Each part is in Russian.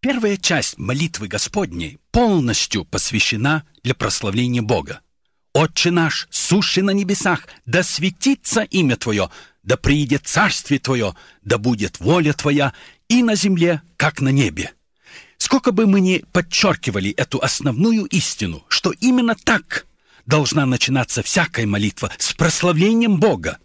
Первая часть молитвы Господней полностью посвящена для прославления Бога. «Отче наш, сущий на небесах, да светится имя Твое, да приидет царствие Твое, да будет воля Твоя и на земле, как на небе». Сколько бы мы ни подчеркивали эту основную истину, что именно так должна начинаться всякая молитва с прославлением Бога,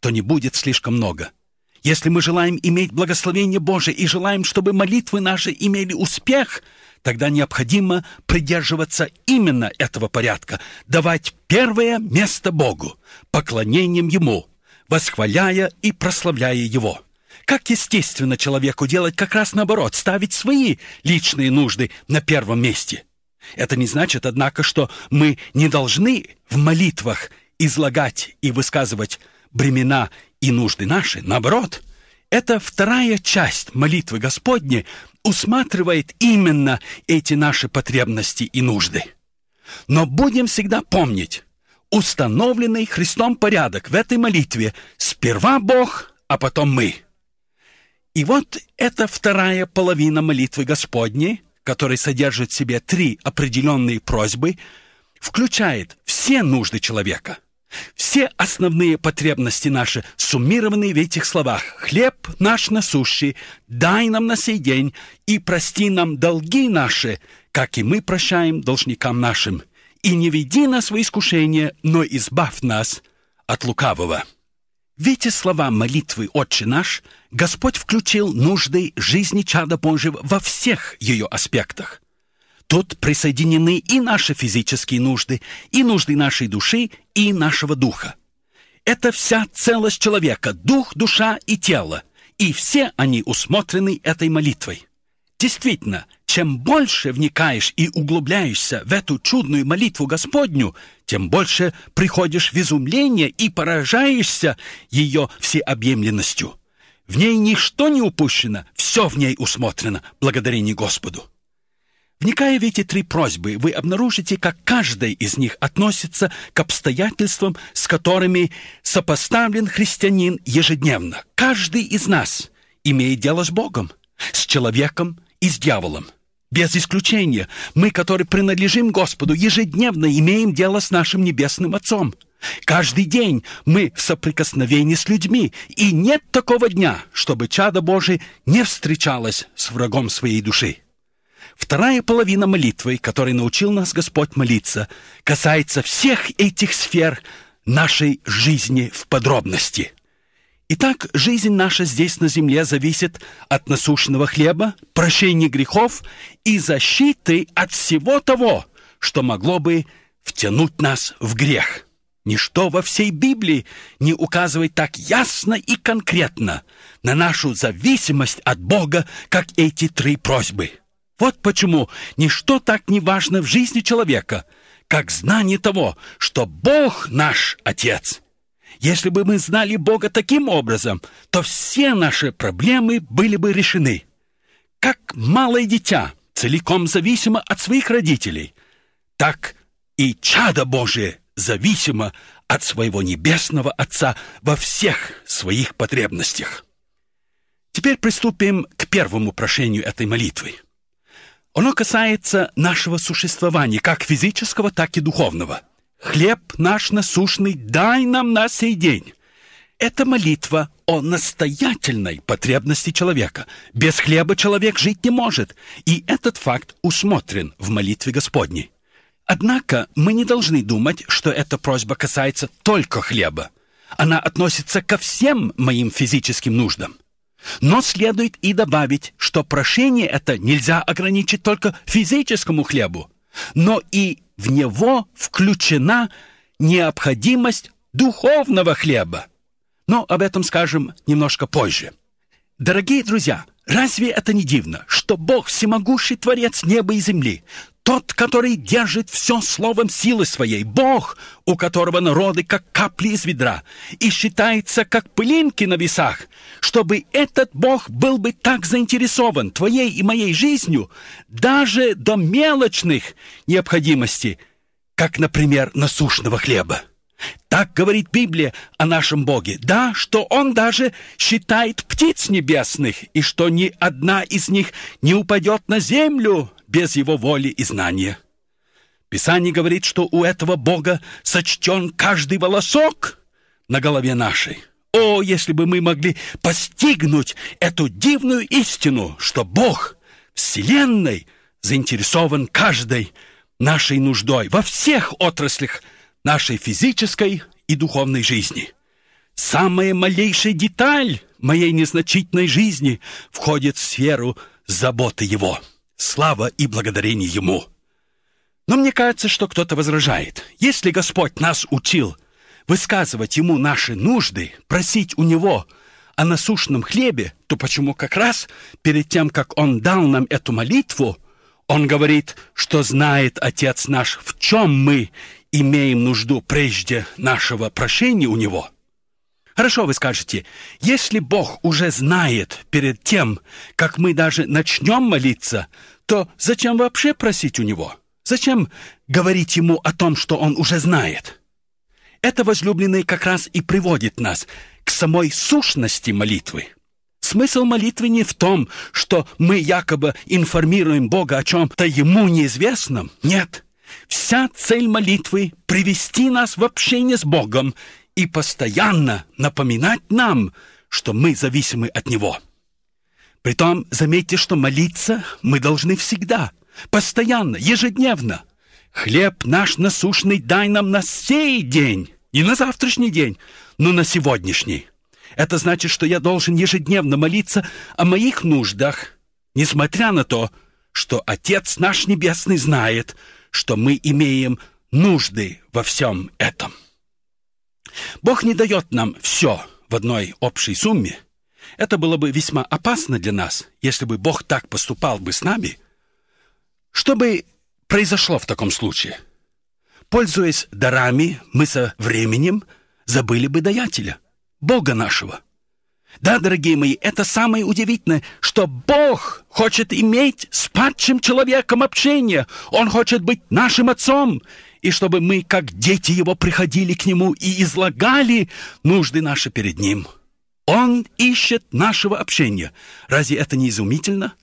то не будет слишком много – если мы желаем иметь благословение Божие и желаем, чтобы молитвы наши имели успех, тогда необходимо придерживаться именно этого порядка, давать первое место Богу, поклонением Ему, восхваляя и прославляя Его. Как естественно человеку делать как раз наоборот, ставить свои личные нужды на первом месте. Это не значит, однако, что мы не должны в молитвах излагать и высказывать бремена и нужды наши, наоборот. эта вторая часть молитвы Господней усматривает именно эти наши потребности и нужды. Но будем всегда помнить, установленный Христом порядок в этой молитве сперва Бог, а потом мы. И вот эта вторая половина молитвы Господней, которая содержит в себе три определенные просьбы, включает все нужды человека – все основные потребности наши суммированы в этих словах. «Хлеб наш насущий, дай нам на сей день, и прости нам долги наши, как и мы прощаем должникам нашим. И не веди нас во искушение, но избавь нас от лукавого». В эти слова молитвы «Отче наш» Господь включил нужды жизни чада Божьего во всех ее аспектах – тут присоединены и наши физические нужды, и нужды нашей души, и нашего духа. Это вся целость человека, дух, душа и тело, и все они усмотрены этой молитвой. Действительно, чем больше вникаешь и углубляешься в эту чудную молитву Господню, тем больше приходишь в изумление и поражаешься ее всеобъемленностью. В ней ничто не упущено, все в ней усмотрено, благодарение Господу. Вникая в эти три просьбы, вы обнаружите, как каждая из них относится к обстоятельствам, с которыми сопоставлен христианин ежедневно. Каждый из нас имеет дело с Богом, с человеком и с дьяволом. Без исключения, мы, которые принадлежим Господу, ежедневно имеем дело с нашим Небесным Отцом. Каждый день мы в соприкосновении с людьми, и нет такого дня, чтобы чадо Божие не встречалось с врагом своей души. Вторая половина молитвы, которой научил нас Господь молиться, касается всех этих сфер нашей жизни в подробности. Итак, жизнь наша здесь на земле зависит от насущного хлеба, прощения грехов и защиты от всего того, что могло бы втянуть нас в грех. Ничто во всей Библии не указывает так ясно и конкретно на нашу зависимость от Бога, как эти три просьбы – вот почему ничто так не важно в жизни человека, как знание того, что Бог наш Отец. Если бы мы знали Бога таким образом, то все наши проблемы были бы решены. Как малое дитя целиком зависимо от своих родителей, так и чадо Божие зависимо от своего небесного Отца во всех своих потребностях. Теперь приступим к первому прошению этой молитвы. Оно касается нашего существования, как физического, так и духовного. «Хлеб наш насущный дай нам на сей день». Это молитва о настоятельной потребности человека. Без хлеба человек жить не может, и этот факт усмотрен в молитве Господней. Однако мы не должны думать, что эта просьба касается только хлеба. Она относится ко всем моим физическим нуждам – но следует и добавить, что прошение это нельзя ограничить только физическому хлебу, но и в него включена необходимость духовного хлеба. Но об этом скажем немножко позже. Дорогие друзья, разве это не дивно, что Бог, всемогущий Творец неба и земли, тот, который держит все словом силы своей, Бог, у которого народы как капли из ведра, и считается как пылинки на весах, чтобы этот Бог был бы так заинтересован твоей и моей жизнью, даже до мелочных необходимостей, как, например, насущного хлеба. Так говорит Библия о нашем Боге. Да, что Он даже считает птиц небесных, и что ни одна из них не упадет на землю, без его воли и знания. Писание говорит, что у этого Бога сочтен каждый волосок на голове нашей. О, если бы мы могли постигнуть эту дивную истину, что Бог Вселенной заинтересован каждой нашей нуждой во всех отраслях нашей физической и духовной жизни. Самая малейшая деталь моей незначительной жизни входит в сферу заботы Его. Слава и благодарение Ему! Но мне кажется, что кто-то возражает. Если Господь нас учил высказывать Ему наши нужды, просить у Него о насущном хлебе, то почему как раз перед тем, как Он дал нам эту молитву, Он говорит, что знает Отец наш, в чем мы имеем нужду прежде нашего прошения у Него – Хорошо, вы скажете, если Бог уже знает перед тем, как мы даже начнем молиться, то зачем вообще просить у Него? Зачем говорить Ему о том, что Он уже знает? Это, возлюбленный, как раз и приводит нас к самой сущности молитвы. Смысл молитвы не в том, что мы якобы информируем Бога о чем-то Ему неизвестном. Нет. Вся цель молитвы — привести нас в общение с Богом и постоянно напоминать нам, что мы зависимы от Него. Притом, заметьте, что молиться мы должны всегда, постоянно, ежедневно. Хлеб наш насущный дай нам на сей день, не на завтрашний день, но на сегодняшний. Это значит, что я должен ежедневно молиться о моих нуждах, несмотря на то, что Отец наш Небесный знает, что мы имеем нужды во всем этом. Бог не дает нам все в одной общей сумме. Это было бы весьма опасно для нас, если бы Бог так поступал бы с нами. Что бы произошло в таком случае? Пользуясь дарами, мы со временем забыли бы даятеля, Бога нашего. Да, дорогие мои, это самое удивительное, что Бог хочет иметь с падшим человеком общение. Он хочет быть нашим отцом и чтобы мы, как дети его, приходили к нему и излагали нужды наши перед ним. Он ищет нашего общения. Разве это не изумительно?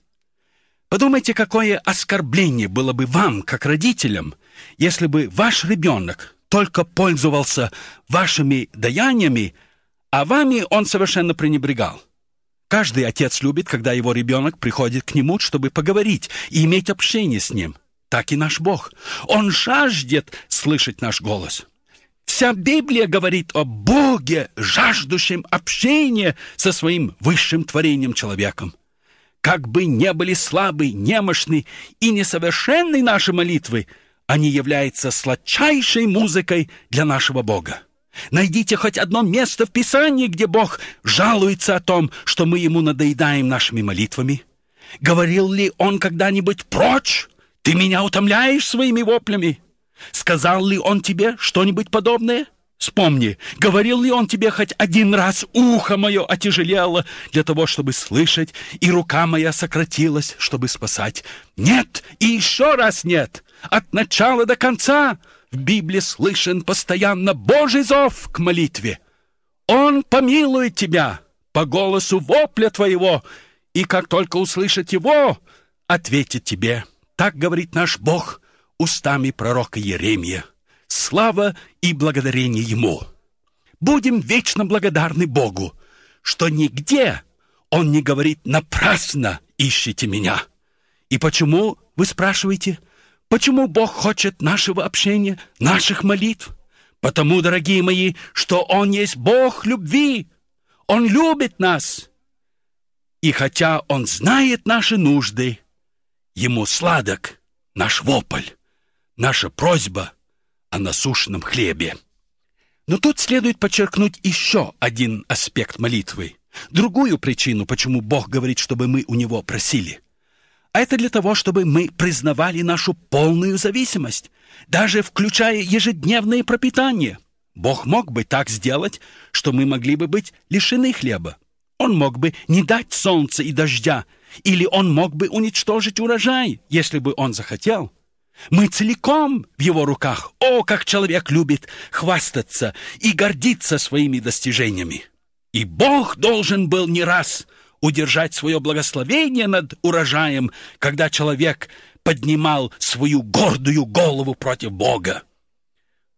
Подумайте, какое оскорбление было бы вам, как родителям, если бы ваш ребенок только пользовался вашими даяниями, а вами он совершенно пренебрегал. Каждый отец любит, когда его ребенок приходит к нему, чтобы поговорить и иметь общение с ним – так и наш Бог. Он жаждет слышать наш голос. Вся Библия говорит о Боге, жаждущем общения со своим высшим творением человеком. Как бы не были слабы, немощны и несовершенны наши молитвы, они являются сладчайшей музыкой для нашего Бога. Найдите хоть одно место в Писании, где Бог жалуется о том, что мы Ему надоедаем нашими молитвами. Говорил ли Он когда-нибудь прочь? Ты меня утомляешь своими воплями. Сказал ли он тебе что-нибудь подобное? Вспомни, говорил ли он тебе хоть один раз, ухо мое отяжелело для того, чтобы слышать, и рука моя сократилась, чтобы спасать? Нет, и еще раз нет. От начала до конца в Библии слышен постоянно Божий зов к молитве. Он помилует тебя по голосу вопля твоего, и как только услышит его, ответит тебе так говорит наш Бог устами пророка Еремия. Слава и благодарение Ему. Будем вечно благодарны Богу, что нигде Он не говорит «напрасно ищите меня». И почему, вы спрашиваете, почему Бог хочет нашего общения, наших молитв? Потому, дорогие мои, что Он есть Бог любви. Он любит нас. И хотя Он знает наши нужды – Ему сладок наш вопль, наша просьба о насущном хлебе. Но тут следует подчеркнуть еще один аспект молитвы, другую причину, почему Бог говорит, чтобы мы у Него просили. А это для того, чтобы мы признавали нашу полную зависимость, даже включая ежедневное пропитание. Бог мог бы так сделать, что мы могли бы быть лишены хлеба. Он мог бы не дать солнца и дождя, или он мог бы уничтожить урожай, если бы он захотел. Мы целиком в его руках. О, как человек любит хвастаться и гордиться своими достижениями. И Бог должен был не раз удержать свое благословение над урожаем, когда человек поднимал свою гордую голову против Бога.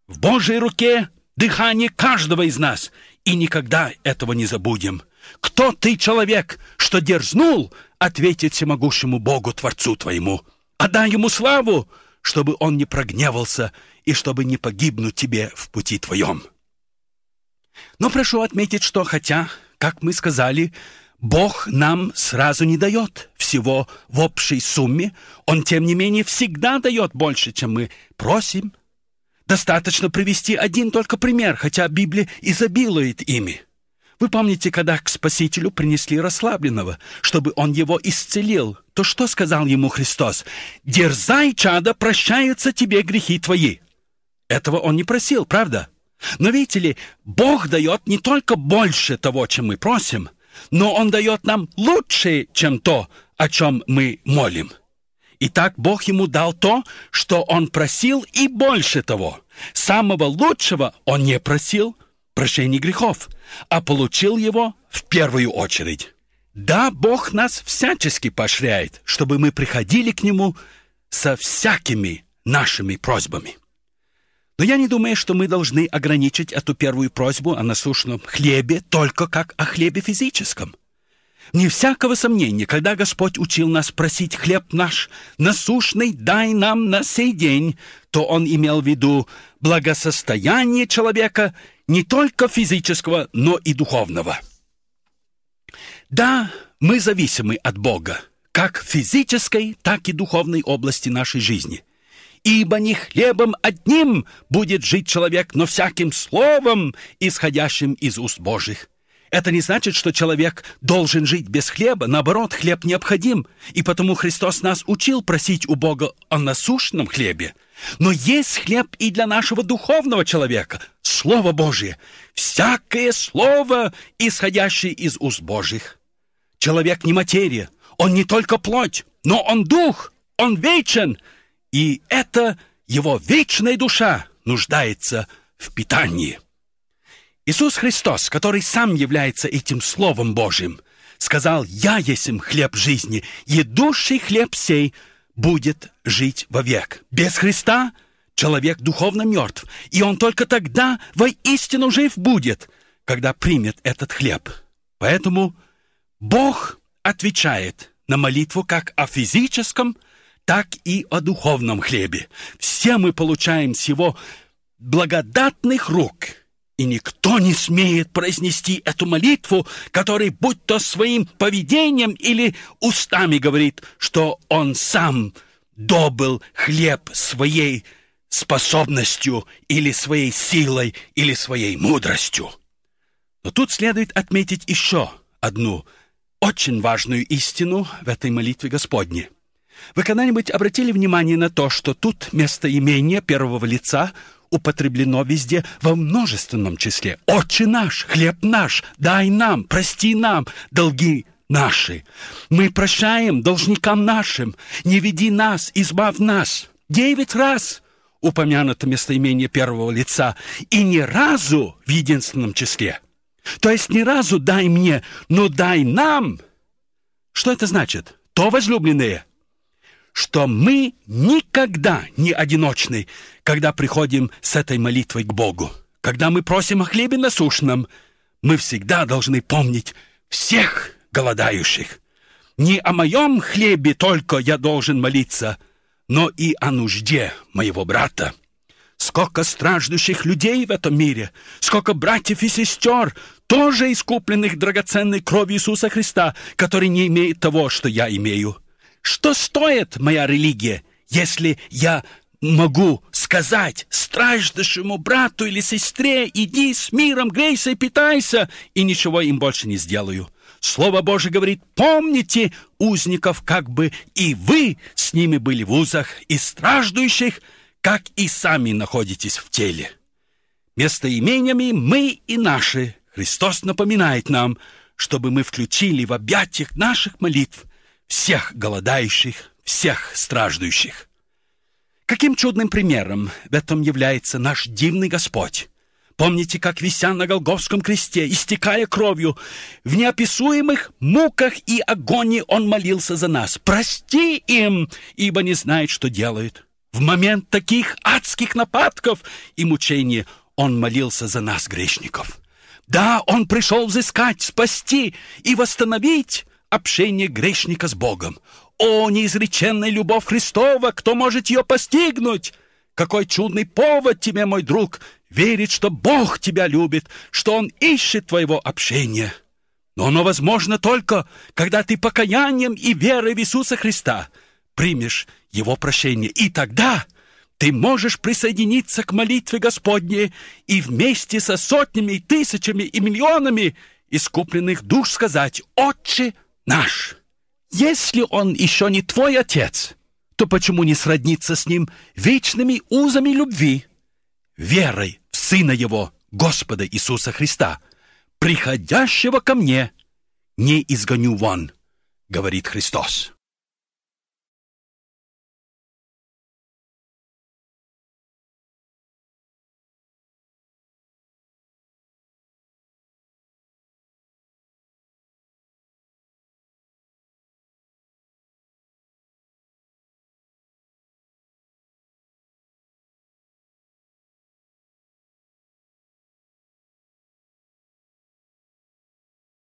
В Божьей руке дыхание каждого из нас, и никогда этого не забудем. «Кто ты, человек, что дерзнул ответить всемогущему Богу, Творцу твоему? Отдай ему славу, чтобы он не прогневался и чтобы не погибнуть тебе в пути твоем». Но прошу отметить, что хотя, как мы сказали, Бог нам сразу не дает всего в общей сумме, Он, тем не менее, всегда дает больше, чем мы просим. Достаточно привести один только пример, хотя Библия изобилует ими. Вы помните, когда к Спасителю принесли расслабленного, чтобы он его исцелил? То что сказал ему Христос? «Дерзай, чада, прощаются тебе грехи твои». Этого он не просил, правда? Но видите ли, Бог дает не только больше того, чем мы просим, но Он дает нам лучше, чем то, о чем мы молим. Итак, Бог ему дал то, что он просил, и больше того. Самого лучшего он не просил – Прощение грехов, а получил его в первую очередь. Да, Бог нас всячески поощряет, чтобы мы приходили к Нему со всякими нашими просьбами. Но я не думаю, что мы должны ограничить эту первую просьбу о насущном хлебе только как о хлебе физическом – не всякого сомнения, когда Господь учил нас просить хлеб наш насущный, дай нам на сей день, то Он имел в виду благосостояние человека не только физического, но и духовного. Да, мы зависимы от Бога, как физической, так и духовной области нашей жизни. Ибо не хлебом одним будет жить человек, но всяким словом, исходящим из уст Божьих. Это не значит, что человек должен жить без хлеба. Наоборот, хлеб необходим. И потому Христос нас учил просить у Бога о насущном хлебе. Но есть хлеб и для нашего духовного человека. Слово Божие. Всякое слово, исходящее из уст Божьих. Человек не материя. Он не только плоть, но он дух. Он вечен. И это его вечная душа нуждается в питании. Иисус Христос, который сам является этим Словом Божьим, сказал, «Я есмь хлеб жизни, едущий хлеб сей будет жить вовек». Без Христа человек духовно мертв, и он только тогда воистину жив будет, когда примет этот хлеб. Поэтому Бог отвечает на молитву как о физическом, так и о духовном хлебе. Все мы получаем с Его благодатных рук – и никто не смеет произнести эту молитву, который будь то своим поведением или устами говорит, что он сам добыл хлеб своей способностью или своей силой или своей мудростью. Но тут следует отметить еще одну очень важную истину в этой молитве Господне. Вы когда-нибудь обратили внимание на то, что тут местоимение первого лица – употреблено везде во множественном числе. «Отче наш», «Хлеб наш», «Дай нам», «Прости нам», «Долги наши». «Мы прощаем должникам нашим», «Не веди нас», «Избавь нас». Девять раз упомянуто местоимение первого лица и ни разу в единственном числе. То есть ни разу «дай мне», но «дай нам». Что это значит? То, возлюбленные, что мы никогда не одиночны, когда приходим с этой молитвой к Богу. Когда мы просим о хлебе насущном, мы всегда должны помнить всех голодающих. Не о моем хлебе только я должен молиться, но и о нужде моего брата. Сколько страждущих людей в этом мире, сколько братьев и сестер, тоже искупленных драгоценной кровью Иисуса Христа, который не имеет того, что я имею. Что стоит моя религия, если я могу сказать страждущему брату или сестре, иди с миром, грейся и питайся, и ничего им больше не сделаю. Слово Божие говорит, помните узников, как бы и вы с ними были в узах, и страждущих, как и сами находитесь в теле. Местоимениями мы и наши. Христос напоминает нам, чтобы мы включили в объятиях наших молитв – всех голодающих, всех страждущих. Каким чудным примером в этом является наш дивный Господь? Помните, как, вися на Голговском кресте, истекая кровью, в неописуемых муках и агонии он молился за нас. «Прости им, ибо не знает, что делают». В момент таких адских нападков и мучений он молился за нас, грешников. Да, он пришел взыскать, спасти и восстановить, общение грешника с Богом. О, неизреченная любовь Христова, кто может ее постигнуть? Какой чудный повод тебе, мой друг, верить, что Бог тебя любит, что Он ищет твоего общения. Но оно возможно только, когда ты покаянием и верой в Иисуса Христа примешь Его прощение. И тогда ты можешь присоединиться к молитве Господней и вместе со сотнями тысячами и миллионами искупленных душ сказать «Отче, наш. Если он еще не твой отец, то почему не сродниться с ним вечными узами любви, верой в Сына Его, Господа Иисуса Христа, приходящего ко мне, не изгоню вон, говорит Христос.